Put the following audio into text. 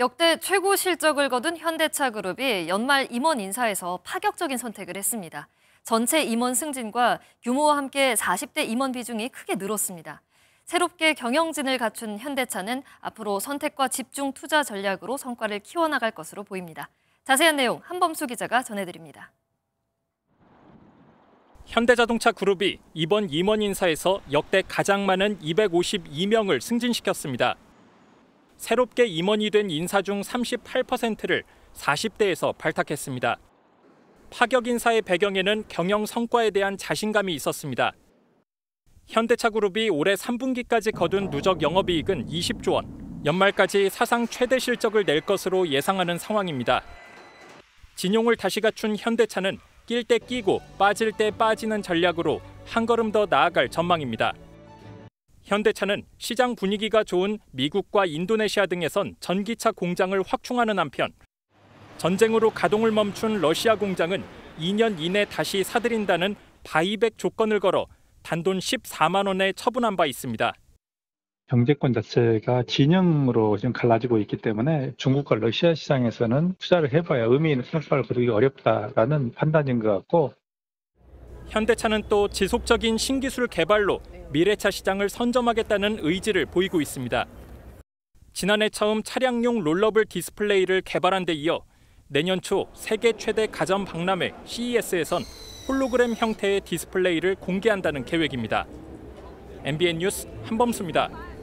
역대 최고 실적을 거둔 현대차 그룹이 연말 임원 인사에서 파격적인 선택을 했습니다. 전체 임원 승진과 규모와 함께 40대 임원 비중이 크게 늘었습니다. 새롭게 경영진을 갖춘 현대차는 앞으로 선택과 집중 투자 전략으로 성과를 키워나갈 것으로 보입니다. 자세한 내용 한범수 기자가 전해드립니다. 현대자동차 그룹이 이번 임원 인사에서 역대 가장 많은 252명을 승진시켰습니다. 새롭게 임원이 된 인사 중 38%를 40대에서 발탁했습니다. 파격 인사의 배경에는 경영 성과에 대한 자신감이 있었습니다. 현대차그룹이 올해 3분기까지 거둔 누적 영업이익은 20조 원, 연말까지 사상 최대 실적을 낼 것으로 예상하는 상황입니다. 진용을 다시 갖춘 현대차는 낄때 끼고 빠질 때 빠지는 전략으로 한 걸음 더 나아갈 전망입니다. 현대차는 시장 분위기가 좋은 미국과 인도네시아 등에선 전기차 공장을 확충하는 한편 전쟁으로 가동을 멈춘 러시아 공장은 2년 이내 다시 사들인다는 바이백 조건을 걸어 단돈 14만 원에 처분한 바 있습니다. 경제권 자체가 진영으로 지금 갈라지고 있기 때문에 중국과 러시아 시장에서는 투자를 해봐야 의미 있는 성과를 거두기 어렵다라는 판단인 것 같고 현대차는 또 지속적인 신기술 개발로 네. 미래차 시장을 선점하겠다는 의지를 보이고 있습니다. 지난해 처음 차량용 롤러블 디스플레이를 개발한 데 이어 내년 초 세계 최대 가전 박람회 CES에선 홀로그램 형태의 디스플레이를 공개한다는 계획입니다. MBN 뉴스 한범수입니다.